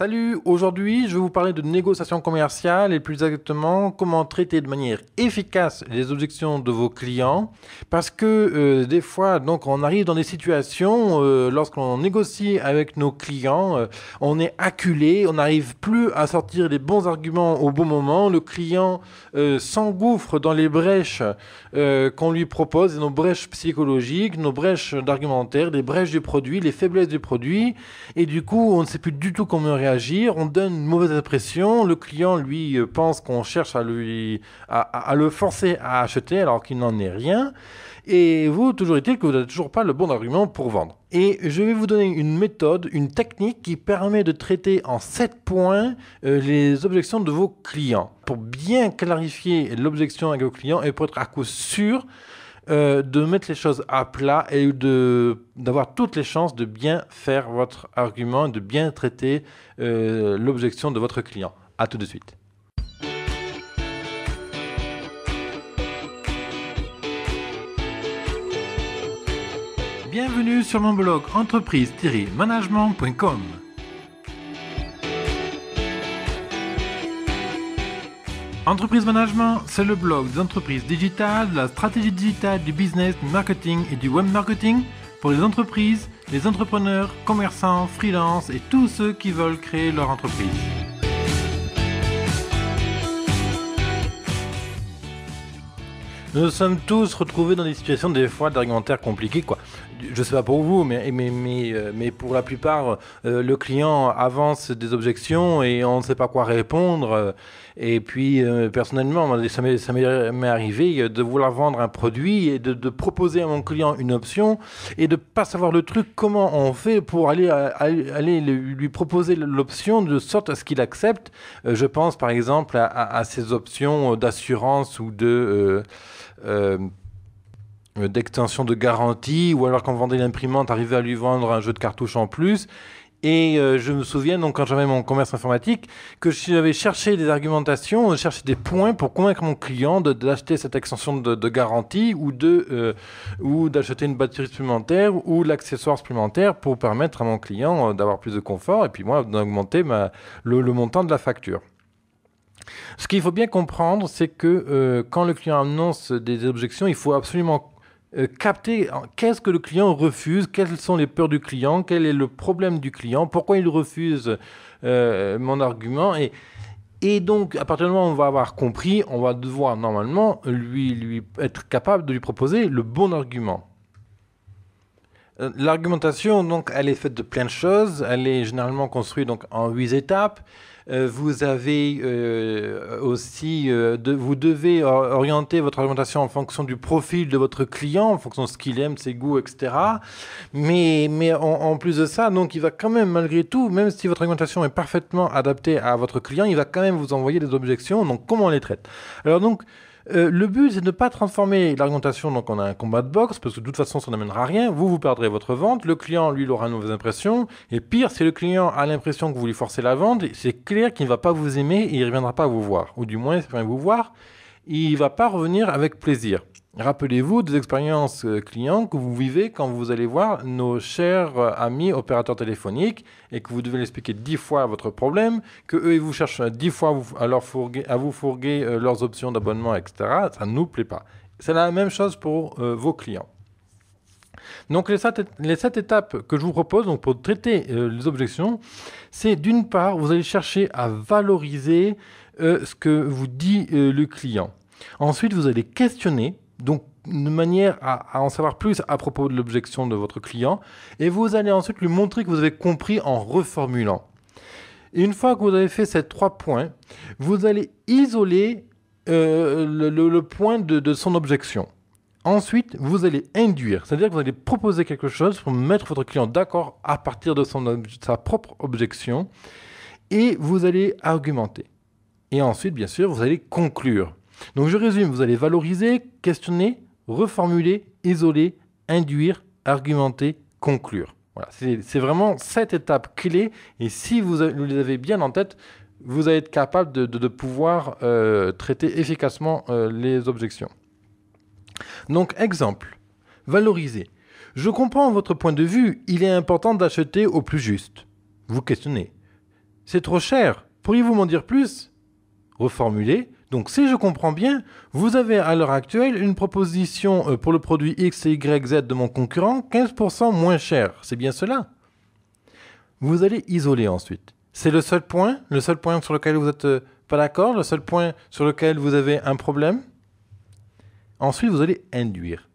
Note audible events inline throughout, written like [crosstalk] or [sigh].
Salut, aujourd'hui je vais vous parler de négociation commerciale et plus exactement comment traiter de manière efficace les objections de vos clients parce que euh, des fois donc on arrive dans des situations euh, lorsqu'on négocie avec nos clients euh, on est acculé, on n'arrive plus à sortir les bons arguments au bon moment, le client s'engouffre dans les brèches qu'on lui propose, nos brèches psychologiques, nos brèches d'argumentaire, les brèches du produit, les faiblesses du produit et du coup on ne sait plus du tout comment réagir agir, on donne une mauvaise impression, le client lui euh, pense qu'on cherche à lui à, le forcer à acheter alors qu'il n'en est rien, et vous toujours est-il que vous n'avez toujours pas le bon argument pour vendre. Et je vais vous donner une méthode, une technique qui permet de traiter en sept points euh, les objections de vos clients pour bien clarifier l'objection avec vos clients et pour être à coup sûr euh, de mettre les choses à plat et d'avoir toutes les chances de bien faire votre argument, de bien traiter euh, l'objection de votre client. À tout de suite. Bienvenue sur mon blog entreprise-management.com. Entreprise Management, c'est le blog des entreprises digitales, de la stratégie digitale, du business, du marketing et du web marketing pour les entreprises, les entrepreneurs, commerçants, freelance et tous ceux qui veulent créer leur entreprise. Nous sommes tous retrouvés dans des situations des fois d'argumentaires compliqués quoi je ne sais pas pour vous, mais, mais, mais, euh, pour la plupart, euh, le client avance des objections et on ne sait pas quoi répondre. Et puis, euh, personnellement, ça m'est arrivé de vouloir vendre un produit et de, proposer à mon client une option et de pas savoir le truc, comment on fait pour aller, aller lui proposer l'option de sorte à ce qu'il accepte. je pense par exemple à, à ces options d'assurance ou de... Euh, d'extension de garantie, ou alors quand on vendait l'imprimante, arriver à lui vendre un jeu de cartouches en plus. Et euh, je me souviens, donc, quand j'avais mon commerce informatique, que j'avais cherché des argumentations, euh, cherché des points pour convaincre mon client d'acheter cette extension de, garantie ou de ou d'acheter une batterie supplémentaire ou l'accessoire supplémentaire pour permettre à mon client d'avoir plus de confort et puis moi d'augmenter le, le montant de la facture. Ce qu'il faut bien comprendre, c'est que quand le client annonce des objections, il faut absolument euh, capter qu'est-ce que le client refuse, quelles sont les peurs du client, quel est le problème du client, pourquoi il refuse euh, mon argument. Et, donc, à partir du moment où on va avoir compris, on va devoir normalement lui être capable de lui proposer le bon argument. Euh, l'argumentation, donc, elle est faite de plein de choses. Elle est généralement construite donc, en huit étapes. Euh, vous avez euh, aussi, vous devez orienter votre argumentation en fonction du profil de votre client, en fonction de ce qu'il aime, ses goûts, etc. Mais, mais en, plus de ça, donc, il va quand même, malgré tout, même si votre argumentation est parfaitement adaptée à votre client, il va quand même vous envoyer des objections. Donc, comment on les traite Alors, donc, euh, le but, c'est de ne pas transformer l'argumentation donc on a un combat de boxe, parce que de toute façon, ça n'amènera rien. Vous, vous perdrez votre vente. Le client, lui, il aura une mauvaise impression. Et pire, si le client a l'impression que vous lui forcez la vente, c'est clair qu'il ne va pas vous aimer et il ne reviendra pas vous voir. Ou du moins, il vous voir, il ne va pas revenir avec plaisir. Rappelez-vous des expériences euh, clients que vous vivez quand vous allez voir nos chers euh, amis opérateurs téléphoniques et que vous devez expliquer dix fois votre problème, que eux ils vous cherchent euh, dix fois à, vous fourguer leurs options d'abonnement, etc. Ça ne nous plaît pas. C'est la même chose pour vos clients. Donc les sept, étapes que je vous propose donc, pour traiter les objections, c'est d'une part, vous allez chercher à valoriser ce que vous dit le client. Ensuite, vous allez questionner donc de manière à, en savoir plus à propos de l'objection de votre client, et vous allez ensuite lui montrer que vous avez compris en reformulant. une fois que vous avez fait ces trois points, vous allez isoler euh, le, point de, son objection. Ensuite, vous allez induire, c'est-à-dire que vous allez proposer quelque chose pour mettre votre client d'accord à partir de, son de sa propre objection, et vous allez argumenter. Et ensuite, bien sûr, vous allez conclure. Donc je résume, vous allez valoriser, questionner, reformuler, isoler, induire, argumenter, conclure. Voilà, c'est vraiment cette étape clé et si vous, les avez bien en tête, vous allez être capable de, pouvoir euh, traiter efficacement euh, les objections. Donc exemple, valoriser. Je comprends votre point de vue, il est important d'acheter au plus juste. Vous questionnez. C'est trop cher, pourriez-vous m'en dire plus Reformuler. Donc si je comprends bien, vous avez à l'heure actuelle une proposition euh, pour le produit X et Z de mon concurrent 15% moins cher. C'est bien cela. Vous allez isoler ensuite. C'est le seul point, le seul point sur lequel vous n'êtes euh, pas d'accord, le seul point sur lequel vous avez un problème. Ensuite, vous allez induire.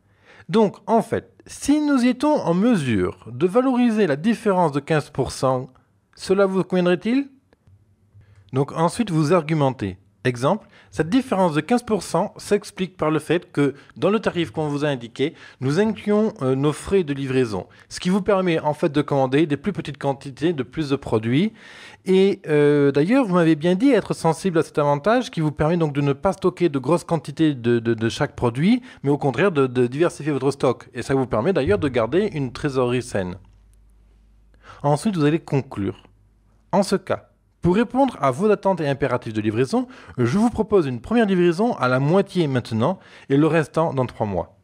Donc, en fait, si nous étions en mesure de valoriser la différence de 15%, cela vous conviendrait-il Donc ensuite, vous argumentez. Exemple, cette différence de 15% s'explique par le fait que dans le tarif qu'on vous a indiqué, nous incluons euh, nos frais de livraison, ce qui vous permet en fait de commander des plus petites quantités de plus de produits. Et euh, d'ailleurs, vous m'avez bien dit être sensible à cet avantage qui vous permet donc de ne pas stocker de grosses quantités de, chaque produit, mais au contraire de diversifier votre stock. Et ça vous permet d'ailleurs de garder une trésorerie saine. Ensuite, vous allez conclure. En ce cas, pour répondre à vos attentes et impératifs de livraison, je vous propose une première livraison à la moitié maintenant et le restant dans trois mois.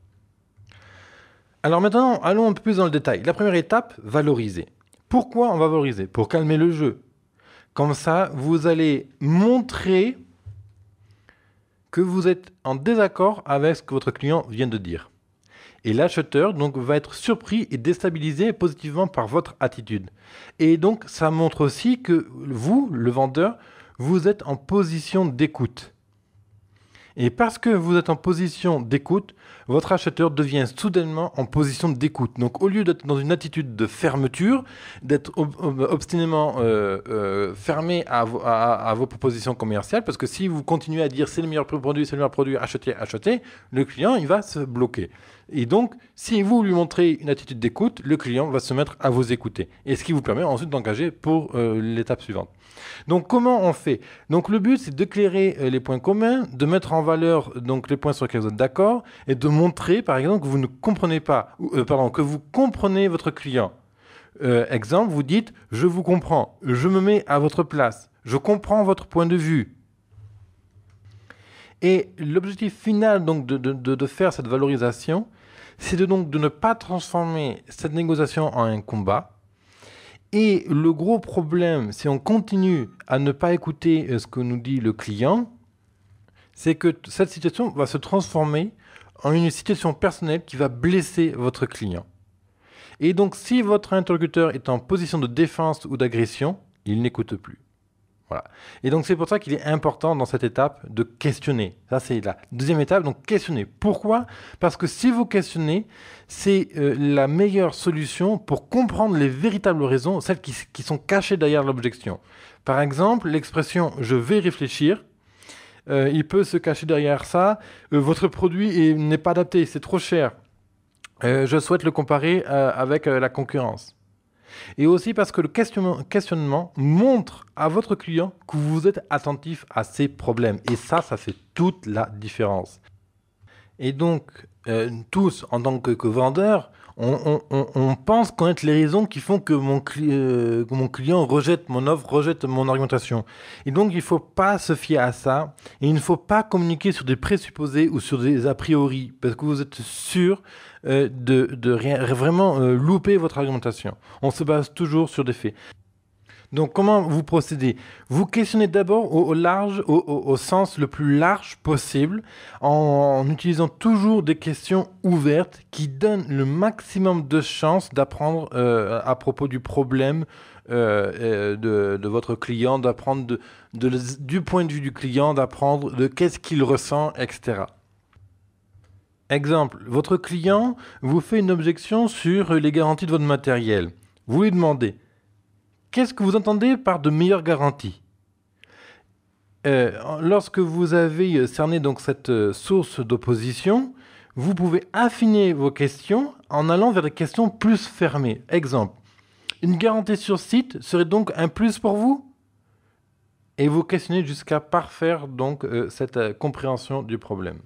Alors maintenant, allons un peu plus dans le détail. La première étape, valoriser. Pourquoi on va valoriser Pour calmer le jeu. Comme ça, vous allez montrer que vous êtes en désaccord avec ce que votre client vient de dire. Et l'acheteur donc va être surpris et déstabilisé positivement par votre attitude. Et donc ça montre aussi que vous, le vendeur, vous êtes en position d'écoute. Et parce que vous êtes en position d'écoute, votre acheteur devient soudainement en position d'écoute. Donc au lieu d'être dans une attitude de fermeture, d'être obstinément euh, euh, fermé à, vos propositions commerciales, parce que si vous continuez à dire c'est le meilleur produit, c'est le meilleur produit, achetez, achetez, le client, il va se bloquer. Et donc, si vous lui montrez une attitude d'écoute, le client va se mettre à vous écouter. Et ce qui vous permet ensuite d'engager pour euh, l'étape suivante. Donc, comment on fait Donc, le but, c'est d'éclairer euh, les points communs, de mettre en valeur donc, les points sur lesquels vous êtes d'accord, et de montrer, par exemple, que vous ne comprenez pas, euh, que vous comprenez votre client. exemple, vous dites, je vous comprends, je me mets à votre place, je comprends votre point de vue, et l'objectif final donc de, faire cette valorisation, c'est donc de ne pas transformer cette négociation en un combat. Et le gros problème, si on continue à ne pas écouter euh, ce que nous dit le client, c'est que cette situation va se transformer en une situation personnelle qui va blesser votre client. Et donc si votre interlocuteur est en position de défense ou d'agression, il n'écoute plus. Et donc c'est pour ça qu'il est important dans cette étape de questionner. Ça c'est la deuxième étape, donc questionner. Pourquoi Parce que si vous questionnez, c'est euh, la meilleure solution pour comprendre les véritables raisons, celles qui, sont cachées derrière l'objection. Par exemple, l'expression je vais réfléchir, euh, il peut se cacher derrière ça, euh, votre produit n'est pas adapté, c'est trop cher. je souhaite le comparer avec la concurrence et aussi parce que le questionnement, montre à votre client que vous êtes attentif à ses problèmes. Et ça, ça fait toute la différence. Et donc, euh, tous, en tant que, que vendeurs, on, on, on, pense connaître les raisons qui font euh, que mon, client rejette mon offre, rejette mon argumentation. Et donc, il ne faut pas se fier à ça. Et il ne faut pas communiquer sur des présupposés ou sur des a priori, parce que vous êtes sûr euh, de, vraiment euh, louper votre argumentation. On se base toujours sur des faits. Donc comment vous procédez Vous questionnez d'abord au, large, au, sens le plus large possible, en, utilisant toujours des questions ouvertes qui donnent le maximum de chances d'apprendre euh, à propos du problème euh, euh, de, votre client, d'apprendre du point de vue du client, d'apprendre de qu'est-ce qu'il ressent, etc. Exemple, votre client vous fait une objection sur les garanties de votre matériel. Vous lui demandez, Qu'est-ce que vous entendez par de meilleures garanties euh, Lorsque vous avez cerné donc cette euh, source d'opposition, vous pouvez affiner vos questions en allant vers des questions plus fermées. Exemple, une garantie sur site serait donc un plus pour vous Et vous questionnez jusqu'à parfaire donc euh, cette compréhension du problème.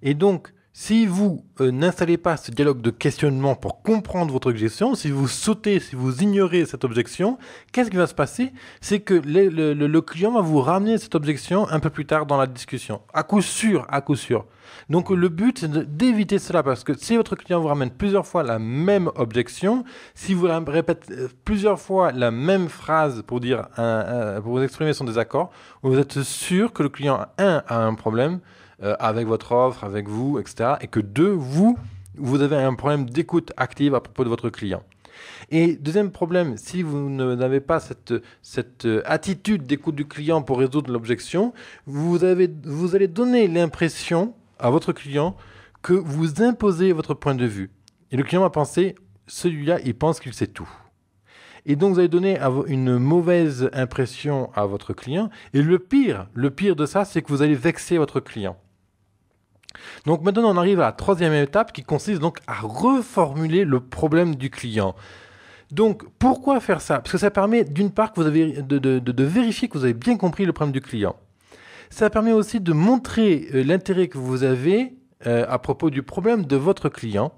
Et donc, si vous euh, n'installez pas ce dialogue de questionnement pour comprendre votre objection, si vous sautez, si vous ignorez cette objection, qu'est-ce qui va se passer C'est que le, client va vous ramener cette objection un peu plus tard dans la discussion. À coup sûr, à coup sûr. Donc le but, c'est d'éviter cela parce que si votre client vous ramène plusieurs fois la même objection, si vous répétez euh, plusieurs fois la même phrase pour, dire pour vous exprimer son désaccord, vous êtes sûr que le client, 1 a un problème, euh, avec votre offre, avec vous, etc. Et que deux, vous, vous avez un problème d'écoute active à propos de votre client. Et deuxième problème, si vous n'avez pas cette, cette euh, attitude d'écoute du client pour résoudre l'objection, vous, vous allez donner l'impression à votre client que vous imposez votre point de vue. Et le client va penser, celui-là, il pense qu'il sait tout. Et donc, vous allez donner une mauvaise impression à votre client. Et le pire, le pire de ça, c'est que vous allez vexer votre client. Donc maintenant, on arrive à la troisième étape qui consiste donc à reformuler le problème du client. Donc pourquoi faire ça Parce que ça permet d'une part que de, vérifier que vous avez bien compris le problème du client. Ça permet aussi de montrer euh, l'intérêt que vous avez euh, à propos du problème de votre client.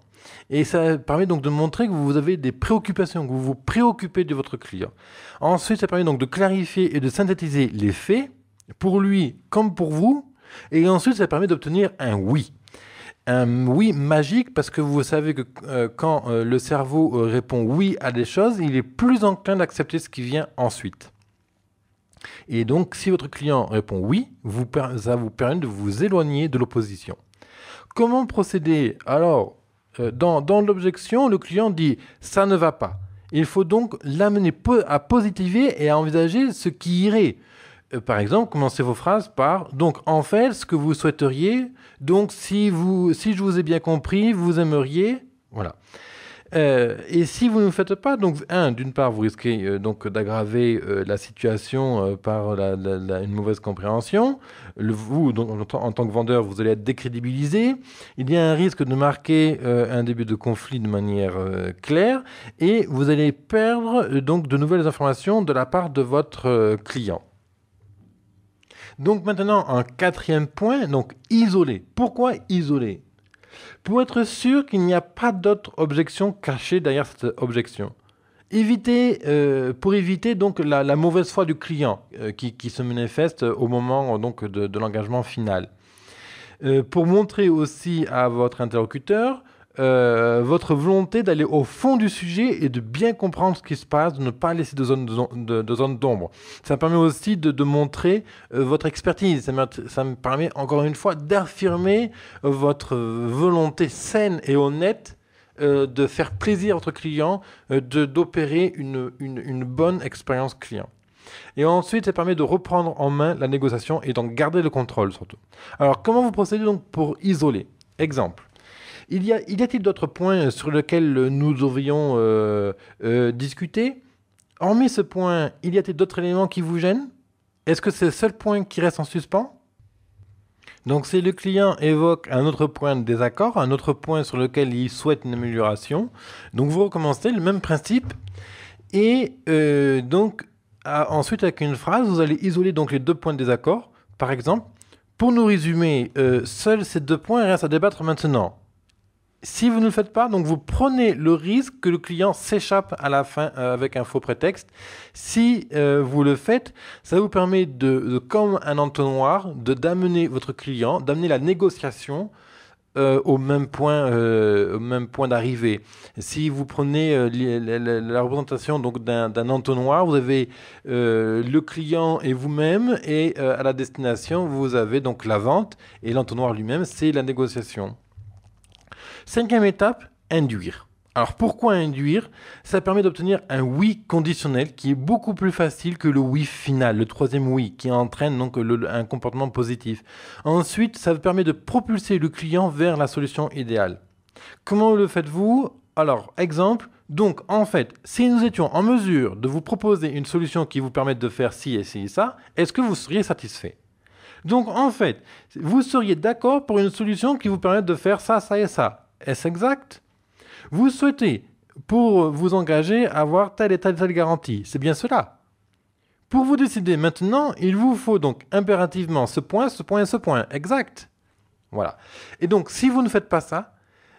Et ça permet donc de montrer que vous avez des préoccupations, que vous vous préoccupez de votre client. Ensuite, ça permet donc de clarifier et de synthétiser les faits, pour lui comme pour vous, et ensuite, ça permet d'obtenir un oui. Un oui magique parce que vous savez que euh, quand euh, le cerveau euh, répond oui à des choses, il est plus enclin d'accepter ce qui vient ensuite. Et donc, si votre client répond oui, ça vous permet de vous éloigner de l'opposition. Comment procéder Alors, dans, dans l'objection, le client dit ⁇ ça ne va pas ⁇ Il faut donc l'amener à positiver et à envisager ce qui irait. Euh, par exemple, commencez vos phrases par donc en fait ce que vous souhaiteriez. Donc si je vous ai bien compris, vous aimeriez, voilà. Euh, et si vous ne faites pas, donc un, d'une part, vous risquez euh, donc d'aggraver la situation par une mauvaise compréhension. vous, en, en, tant que vendeur, vous allez être décrédibilisé. Il y a un risque de marquer un début de conflit de manière claire, et vous allez perdre donc de nouvelles informations de la part de votre client. Donc maintenant, un quatrième point, donc isoler. Pourquoi isoler Pour être sûr qu'il n'y a pas d'autres objections cachées derrière cette objection. Euh, pour éviter donc la, mauvaise foi du client euh, qui, se manifeste au moment euh, de, l'engagement final. pour montrer aussi à votre interlocuteur euh, votre volonté d'aller au fond du sujet et de bien comprendre ce qui se passe, de ne pas laisser de zone d'ombre. De, ça permet aussi de, montrer euh, votre expertise, ça me, permet encore une fois d'affirmer euh, votre volonté saine et honnête de faire plaisir à votre client, d'opérer une, une, une bonne expérience client. Et ensuite, ça permet de reprendre en main la négociation et d'en garder le contrôle surtout. Alors, comment vous procédez donc pour isoler Exemple, il y, a, t il d'autres points sur lesquels euh, nous aurions euh, euh, discuté Hormis ce point, il y a-t-il d'autres éléments qui vous gênent Est-ce que c'est le seul point qui reste en suspens donc si le client évoque un autre point de désaccord, un autre point sur lequel il souhaite une amélioration, donc vous recommencez le même principe. Et donc ensuite avec une phrase, vous allez isoler donc les deux points de désaccord. Par exemple, pour nous résumer, seuls ces deux points restent à débattre maintenant. Si vous ne le faites pas, donc vous prenez le risque que le client s'échappe à la fin euh, avec un faux prétexte. Si euh, vous le faites, ça vous permet de, comme un entonnoir, de d'amener votre client, d'amener la négociation euh, au même point, au même point d'arrivée. Si vous prenez la, représentation donc d'un entonnoir, vous avez le client et vous-même, et à la destination, vous avez donc la vente, et l'entonnoir lui-même, c'est la négociation. Cinquième étape, induire. Alors pourquoi induire Ça permet d'obtenir un oui conditionnel qui est beaucoup plus facile que le oui final, le troisième oui, qui entraîne donc un comportement positif. Ensuite, ça permet de propulser le client vers la solution idéale. Comment le faites-vous Alors, exemple, donc en fait, si nous étions en mesure de vous proposer une solution qui vous permette de faire ci et ci et ça, est-ce que vous seriez satisfait donc en fait, vous seriez d'accord pour une solution qui vous permette de faire ça, ça et ça. Est-ce exact Vous souhaitez, pour vous engager, avoir telle et telle, garantie. C'est bien cela. Pour vous décider maintenant, il vous faut donc impérativement ce point, ce point et ce point. Exact. Voilà. Et donc, si vous ne faites pas ça,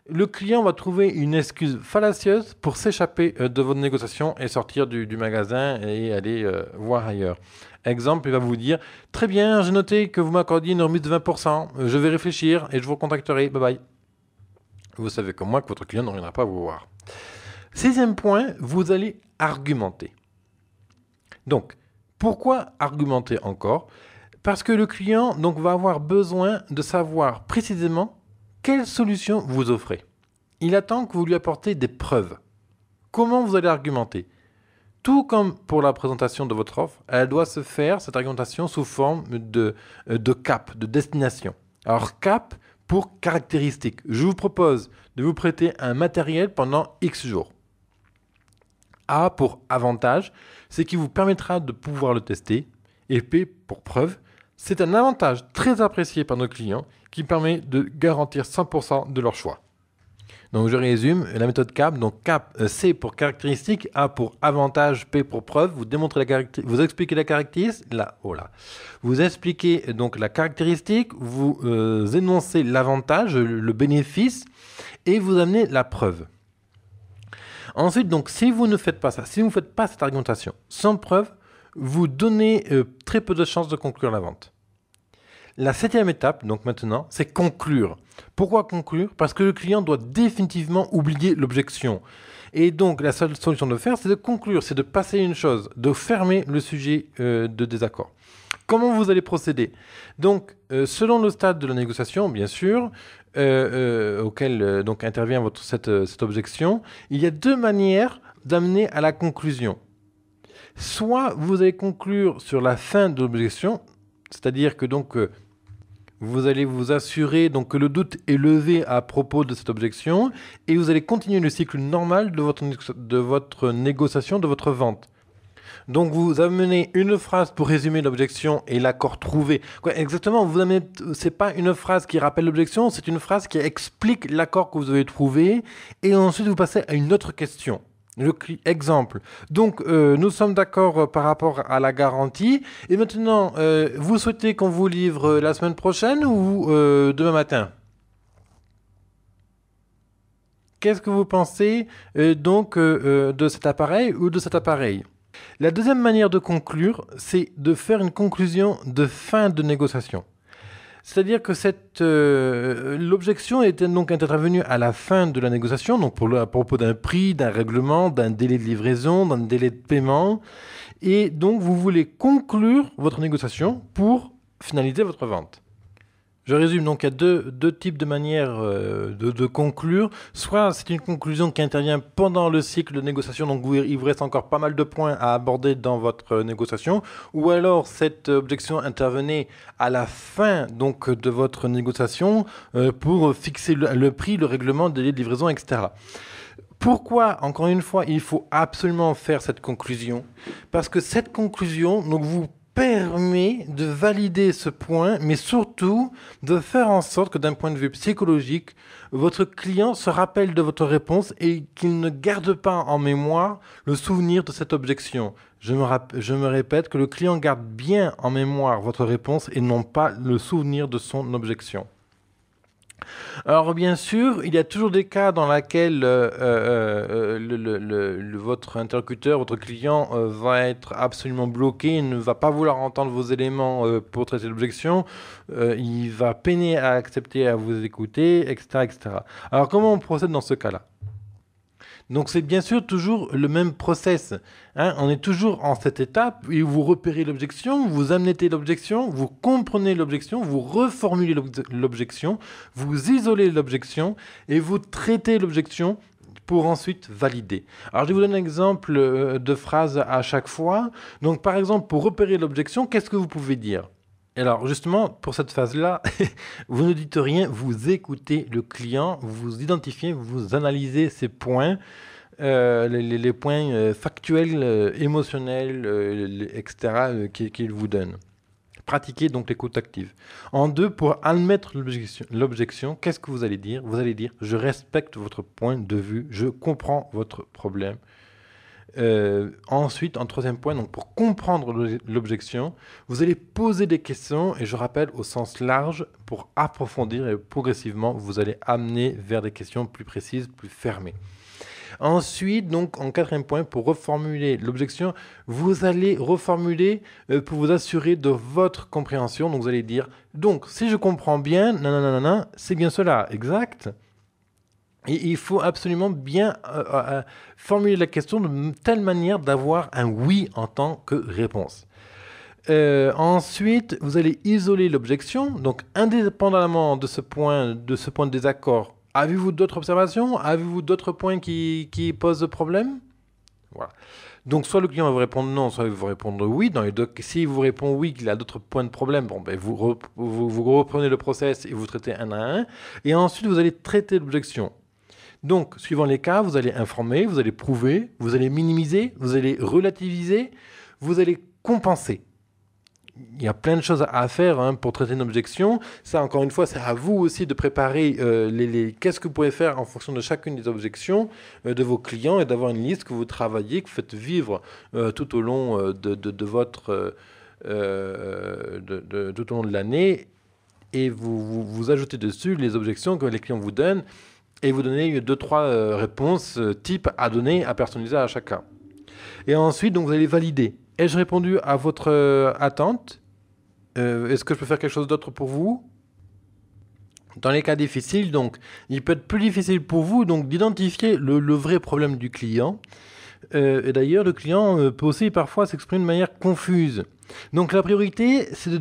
le client va trouver une excuse fallacieuse pour s'échapper euh, de votre négociation et sortir du, magasin et aller euh, voir ailleurs. Exemple, il va vous dire Très bien, j'ai noté que vous m'accordiez une remise de 20%, je vais réfléchir et je vous contacterai. Bye bye vous savez comme moi que votre client ne reviendra pas vous voir. Sixième point, vous allez argumenter. Donc, pourquoi argumenter encore Parce que le client donc, va avoir besoin de savoir précisément quelle solution vous offrez. Il attend que vous lui apportez des preuves. Comment vous allez argumenter Tout comme pour la présentation de votre offre, elle doit se faire, cette argumentation, sous forme de, euh, de cap, de destination. Alors cap, pour caractéristiques. Je vous propose de vous prêter un matériel pendant X jours. A pour avantage, c'est qui vous permettra de pouvoir le tester. Et P pour preuve, c'est un avantage très apprécié par nos clients qui permet de garantir 100% de leur choix. Donc je résume, la méthode CAP, donc CAP, euh, C pour caractéristique, A pour avantage, P pour preuve, vous démontrez la vous expliquez la caractéristique, oh là, Vous expliquez donc la caractéristique, vous euh, énoncez l'avantage, le bénéfice, et vous amenez la preuve. Ensuite, donc, si vous ne faites pas ça, si vous ne faites pas cette argumentation sans preuve, vous donnez euh, très peu de chances de conclure la vente. La septième étape, donc maintenant, c'est conclure. Pourquoi conclure Parce que le client doit définitivement oublier l'objection. Et donc la seule solution de faire, c'est de conclure, c'est de passer une chose, de fermer le sujet euh, de désaccord. Comment vous allez procéder Donc, euh, selon le stade de la négociation, bien sûr, euh, auquel donc intervient cette, cette objection, il y a deux manières d'amener à la conclusion. Soit vous allez conclure sur la fin de l'objection, c'est-à-dire que donc vous allez vous assurer donc que le doute est levé à propos de cette objection et vous allez continuer le cycle normal de votre, négociation, de votre vente. Donc vous amenez une phrase pour résumer l'objection et l'accord trouvé. exactement, vous amenez, pas une phrase qui rappelle l'objection, c'est une phrase qui explique l'accord que vous avez trouvé et ensuite vous passez à une autre question. Le exemple. Donc, euh, nous sommes d'accord euh, par rapport à la garantie. Et maintenant, euh, vous souhaitez qu'on vous livre la semaine prochaine ou demain matin Qu'est-ce que vous pensez donc de cet appareil ou de cet appareil La deuxième manière de conclure, c'est de faire une conclusion de fin de négociation. C'est-à-dire que cette euh, l'objection était donc intervenue à la fin de la négociation, donc à propos d'un prix, d'un règlement, d'un délai de livraison, d'un délai de paiement, et donc vous voulez conclure votre négociation pour finaliser votre vente. Je résume donc à deux, deux types de manières euh, de, conclure. Soit c'est une conclusion qui intervient pendant le cycle de négociation, donc il vous reste encore pas mal de points à aborder dans votre euh, négociation, ou alors cette objection intervenait à la fin donc de votre négociation euh, pour fixer le, prix, le règlement, délai de livraison, etc. Pourquoi, encore une fois, il faut absolument faire cette conclusion Parce que cette conclusion, donc vous permet de valider ce point, mais surtout de faire en sorte que d'un point de vue psychologique, votre client se rappelle de votre réponse et qu'il ne garde pas en mémoire le souvenir de cette objection. Je me, répète que le client garde bien en mémoire votre réponse et non pas le souvenir de son objection. Alors bien sûr, il y a toujours des cas dans lesquels euh, euh, euh, le, votre interlocuteur, votre client va être absolument bloqué, ne va pas vouloir entendre vos éléments pour traiter l'objection, il va peiner à accepter, à vous écouter, etc., etc. Alors comment on procède dans ce cas-là donc c'est bien sûr toujours le même process. Hein. On est toujours en cette étape où vous repérez l'objection, vous amenez l'objection, vous comprenez l'objection, vous reformulez l'objection, vous isolez l'objection et vous traitez l'objection pour ensuite valider. Alors je vous donne un exemple euh, de phrase à chaque fois. Donc par exemple, pour repérer l'objection, qu'est-ce que vous pouvez dire alors justement, pour cette phase-là, [laughs] vous ne dites rien, vous écoutez le client, vous vous identifiez, vous analysez ses points, euh, les, points euh, factuels, euh, émotionnels, etc., qu'il vous donne. Pratiquez donc l'écoute active. En deux, pour admettre l'objection, qu'est-ce que vous allez dire Vous allez dire, je respecte votre point de vue, je comprends votre problème, euh, ensuite, en troisième point, donc pour comprendre l'objection, vous allez poser des questions, et je rappelle au sens large, pour approfondir et progressivement, vous allez amener vers des questions plus précises, plus fermées. Ensuite, donc en quatrième point, pour reformuler l'objection, vous allez reformuler euh, pour vous assurer de votre compréhension. Donc vous allez dire, donc si je comprends bien, c'est bien cela, exact il faut absolument bien euh, euh, euh, formuler la question de telle manière d'avoir un oui en tant que réponse. ensuite, vous allez isoler l'objection. Donc, indépendamment de ce point de, ce point de désaccord, avez-vous d'autres observations Avez-vous d'autres points qui, posent problème Voilà. Donc, soit le client va vous répondre non, soit il va vous répondre oui. Dans les deux, s'il vous répond oui, qu'il a d'autres points de problème, bon, ben vous, vous reprenez le process et vous traitez un à un. Et ensuite, vous allez traiter l'objection. Donc, suivant les cas, vous allez informer, vous allez prouver, vous allez minimiser, vous allez relativiser, vous allez compenser. Il y a plein de choses à faire hein, pour traiter une objection. Ça, encore une fois, c'est à vous aussi de préparer euh, les, qu'est-ce que vous pouvez faire en fonction de chacune des objections euh, de vos clients et d'avoir une liste que vous travaillez, que vous faites vivre euh, tout au long de, votre... tout au long de l'année et vous, vous ajoutez dessus les objections que les clients vous donnent et vous donnez deux trois euh, réponses euh, type à donner, à personnaliser à chacun. Et ensuite, donc, vous allez valider. Ai-je répondu à votre euh, attente Est-ce que je peux faire quelque chose d'autre pour vous Dans les cas difficiles, donc, il peut être plus difficile pour vous donc d'identifier le vrai problème du client euh, et d'ailleurs, le client euh, peut aussi parfois s'exprimer de manière confuse. Donc la priorité, c'est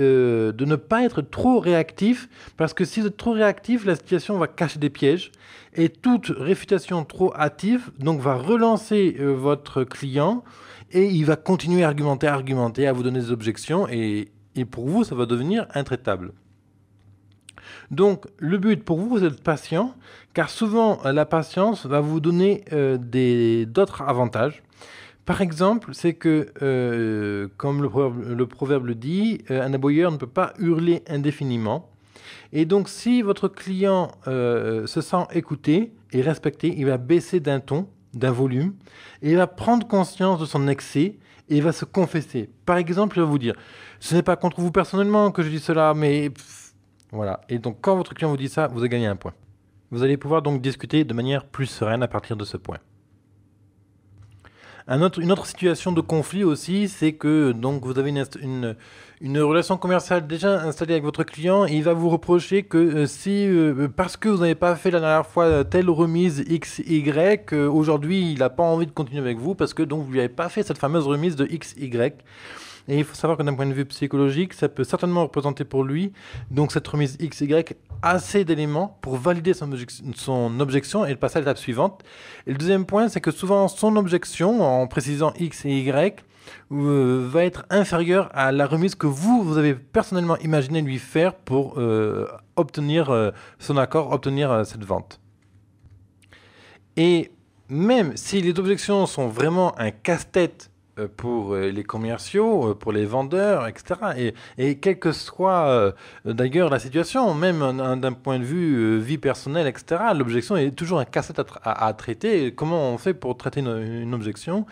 euh, de, ne pas être trop réactif, parce que si vous êtes trop réactif, la situation va cacher des pièges, et toute réfutation trop hâtive donc, va relancer votre client, et il va continuer à argumenter, à argumenter, à vous donner des objections, et pour vous, ça va devenir intraitable. Donc le but pour vous, vous êtes patient, car souvent euh, la patience va vous donner euh, d'autres avantages. Par exemple, c'est que, euh, comme le proverbe, le dit, un aboyeur ne peut pas hurler indéfiniment. Et donc, si votre client se sent écouté et respecté, il va baisser d'un ton, d'un volume, et il va prendre conscience de son excès et il va se confesser. Par exemple, il va vous dire Ce n'est pas contre vous personnellement que je dis cela, mais voilà. Et donc, quand votre client vous dit ça, vous avez gagné un point. Vous allez pouvoir donc discuter de manière plus sereine à partir de ce point. Un autre, une autre situation de conflit aussi, c'est que donc vous avez une, relation commerciale déjà installée avec votre client et il va vous reprocher que euh, si euh, parce que vous n'avez pas fait la dernière fois telle remise XY, Y, aujourd'hui il n'a pas envie de continuer avec vous parce que donc vous lui avez pas fait cette fameuse remise de XY. Et il faut savoir que d'un point de vue psychologique, ça peut certainement représenter pour lui, donc cette remise XY, assez d'éléments pour valider son, objection, son objection et passer à l'étape suivante. Et le deuxième point, c'est que souvent son objection, en précisant X et Y, euh, va être inférieure à la remise que vous, vous avez personnellement imaginé lui faire pour euh, obtenir euh, son accord, obtenir cette vente. Et même si les objections sont vraiment un casse-tête euh, pour euh, les commerciaux, euh, pour les vendeurs, etc. Et, et quelle que soit d'ailleurs la situation, même d'un point de vue vie personnelle, etc., l'objection est toujours un cassette à, traiter. Comment on fait pour traiter une, une objection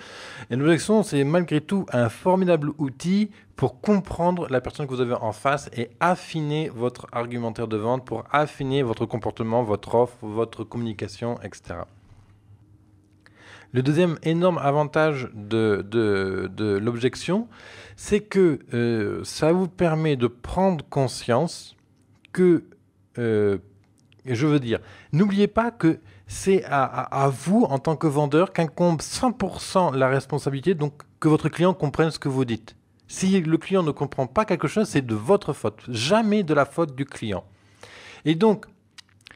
Et l'objection, c'est malgré tout un formidable outil pour comprendre la personne que vous avez en face et affiner votre argumentaire de vente, pour affiner votre comportement, votre offre, votre communication, etc. Le deuxième énorme avantage de, l'objection, c'est que euh, ça vous permet de prendre conscience que, euh, je veux dire, n'oubliez pas que c'est à, vous, en tant que vendeur, qu'incombe 100% la responsabilité, donc que votre client comprenne ce que vous dites. Si le client ne comprend pas quelque chose, c'est de votre faute, jamais de la faute du client. Et donc,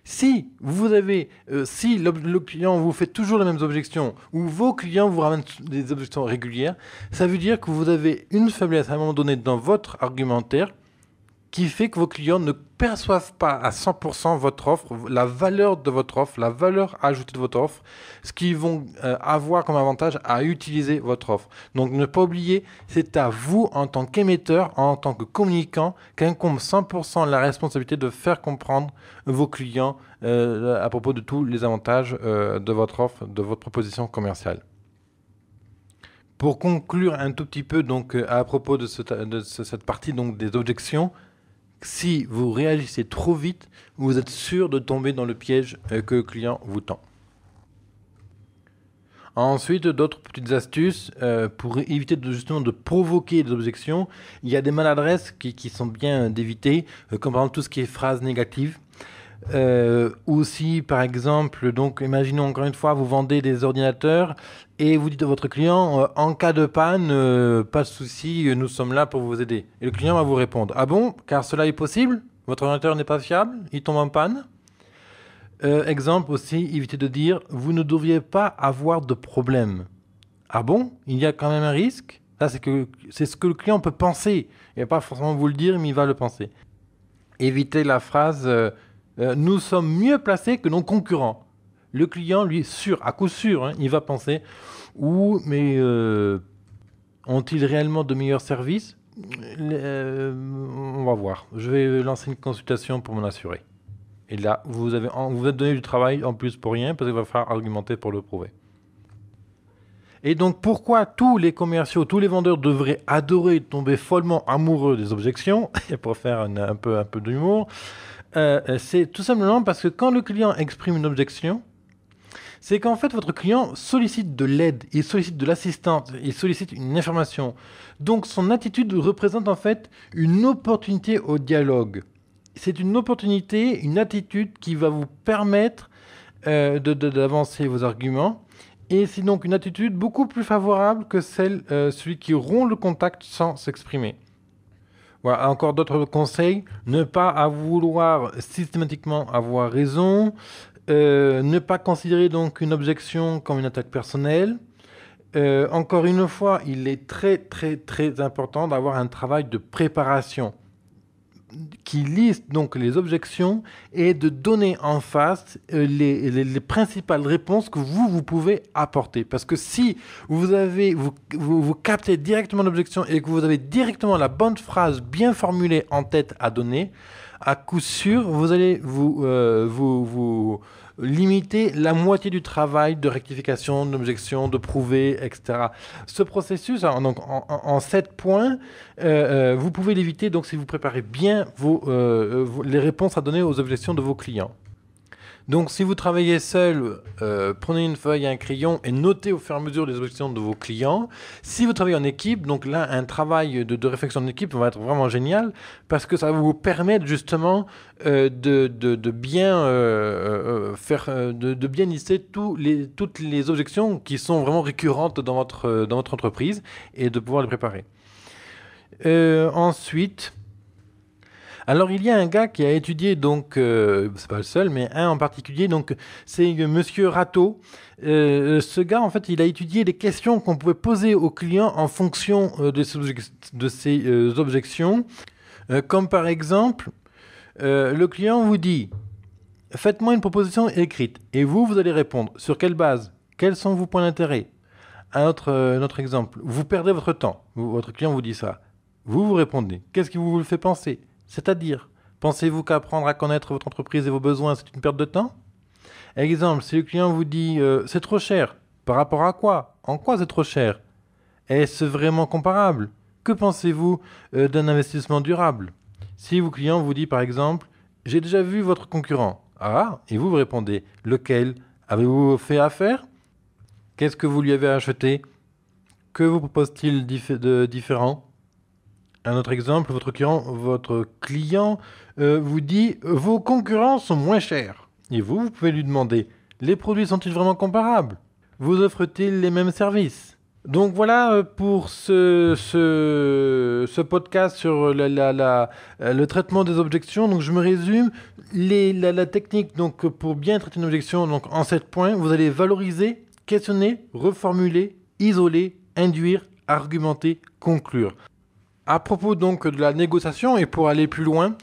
si vous avez, euh, si le, le, client vous fait toujours les mêmes objections ou vos clients vous ramènent des objections régulières, ça veut dire que vous avez une faiblesse à un moment donné dans votre argumentaire qui fait que vos clients ne perçoivent pas à 100% votre offre, la valeur de votre offre, la valeur ajoutée de votre offre, ce qu'ils vont euh, avoir comme avantage à utiliser votre offre. Donc ne pas oublier, c'est à vous en tant qu'émetteur, en tant que communicant, qu'incombe 100% la responsabilité de faire comprendre vos clients euh, à propos de tous les avantages euh, de votre offre, de votre proposition commerciale. Pour conclure un tout petit peu donc à propos de, de cette partie donc des objections, si vous réagissez trop vite, vous êtes sûr de tomber dans le piège euh, que le client vous tend. Ensuite, d'autres petites astuces euh, pour éviter de, justement de provoquer des objections. Il y a des maladresses qui, sont bien d'éviter, euh, comme par exemple tout ce qui est phrase négative ou euh, si, par exemple, donc imaginons encore une fois, vous vendez des ordinateurs et vous dites à votre client euh, en cas de panne, euh, pas de souci, nous sommes là pour vous aider. Et le client va vous répondre ah bon, car cela est possible Votre ordinateur n'est pas fiable Il tombe en panne Exemple aussi, évitez de dire vous ne devriez pas avoir de problème. Ah bon Il y a quand même un risque Ça, c'est que c'est ce que le client peut penser. Il va pas forcément vous le dire, mais il va le penser. Évitez la phrase euh, nous sommes mieux placés que nos concurrents. Le client, lui, sûr, à coup sûr, hein, il va penser, ou mais euh, ont-ils réellement de meilleurs services euh, On va voir. Je vais lancer une consultation pour m'en assurer. Et là, vous avez, vous êtes donné du travail en plus pour rien, parce qu'il va falloir argumenter pour le prouver. Et donc pourquoi tous les commerciaux, tous les vendeurs devraient adorer, tomber follement amoureux des objections, [laughs] et pour faire peu, un peu d'humour, euh, euh, c'est tout simplement parce que quand le client exprime une objection, c'est qu'en fait votre client sollicite de l'aide, il sollicite de l'assistance, il sollicite une information. Donc son attitude représente en fait une opportunité au dialogue. C'est une opportunité, une attitude qui va vous permettre euh, d'avancer vos arguments. Et c'est donc une attitude beaucoup plus favorable que celle, celui qui rompt le contact sans s'exprimer encore d'autres conseils. Ne pas vouloir systématiquement avoir raison. Euh, ne pas considérer donc une objection comme une attaque personnelle. Euh, encore une fois, il est très très très important d'avoir un travail de préparation qui liste donc les objections et de donner en face euh, les, les, principales réponses que vous, vous pouvez apporter. Parce que si vous, avez, vous, vous, captez directement l'objection et que vous avez directement la bonne phrase bien formulée en tête à donner, à coup sûr, vous allez vous, euh, vous limiter la moitié du travail de rectification, d'objection, de prouver, etc. Ce processus, hein, en, donc, 7 points, euh, euh, vous pouvez l'éviter donc, si vous préparez bien euh, les réponses à donner aux objections de vos clients. Donc, si vous travaillez seul, euh, prenez une feuille, et un crayon et notez au fur et à mesure les objections de vos clients. Si vous travaillez en équipe, donc là, un travail de, réflexion en équipe va être vraiment génial parce que ça va vous permettre justement euh, de, bien euh, faire, de, bien lister toutes les objections qui sont vraiment récurrentes dans votre entreprise et de pouvoir les préparer. ensuite, alors il y a un gars qui a étudié donc, euh, c'est pas le seul, mais un en particulier, donc c'est Monsieur Rato. Euh, ce gars, en fait, il a étudié les questions qu'on pouvait poser au clients en fonction euh, de, ces objections. comme par exemple, le client vous dit Faites-moi une proposition écrite. Et vous, vous allez répondre Sur quelle base Quels sont vos points d'intérêt un autre, exemple Vous perdez votre temps. Votre client vous dit ça. Vous, vous répondez Qu'est-ce qui vous le fait penser c'est-à-dire, pensez-vous qu'apprendre à connaître votre entreprise et vos besoins, c'est une perte de temps Exemple, si le client vous dit euh, c'est trop cher, par rapport à quoi En quoi c'est trop cher Est-ce vraiment comparable Que pensez-vous euh, d'un investissement durable Si vos client vous dit par exemple j'ai déjà vu votre concurrent, ah, et vous, vous répondez lequel Avez-vous fait affaire Qu'est-ce que vous lui avez acheté Que vous propose-t-il de différent un autre exemple, votre client, euh, vous dit euh, vos concurrents sont moins chers. Et vous, vous pouvez lui demander les produits sont-ils vraiment comparables Vous offrent-ils les mêmes services donc voilà euh, pour ce, podcast sur le traitement des objections. Donc je me résume, la, technique donc pour bien traiter une objection donc en 7 points, vous allez valoriser, questionner, reformuler, isoler, induire, argumenter, conclure. À propos donc de la négociation et pour aller plus loin,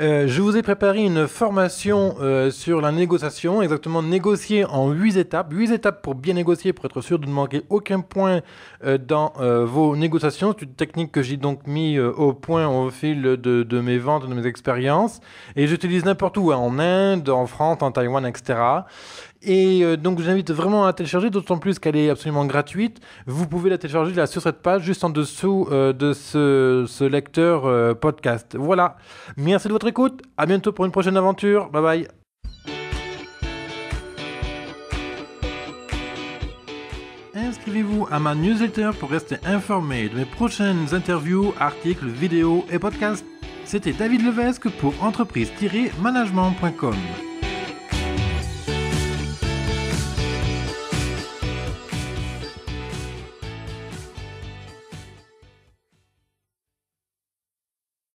euh, je vous ai préparé une formation euh, sur la négociation, exactement négocier en huit étapes. Huit étapes pour bien négocier, pour être sûr de ne manquer aucun point euh, dans vos négociations. C'est une technique que j'ai donc mis au point au fil de, mes ventes, de mes expériences. Et j'utilise n'importe où, hein, en Inde, en France, en Taïwan, etc. Et euh, donc, je vous invite vraiment à la télécharger, d'autant plus qu'elle est absolument gratuite. Vous pouvez la télécharger là sur cette page, juste en dessous euh, de ce, ce lecteur euh, podcast. Voilà. Merci de votre écoute. À bientôt pour une prochaine aventure. Bye bye. Inscrivez-vous à ma newsletter pour rester informé de mes prochaines interviews, articles, vidéos et podcasts. C'était David Levesque pour entreprise-management.com.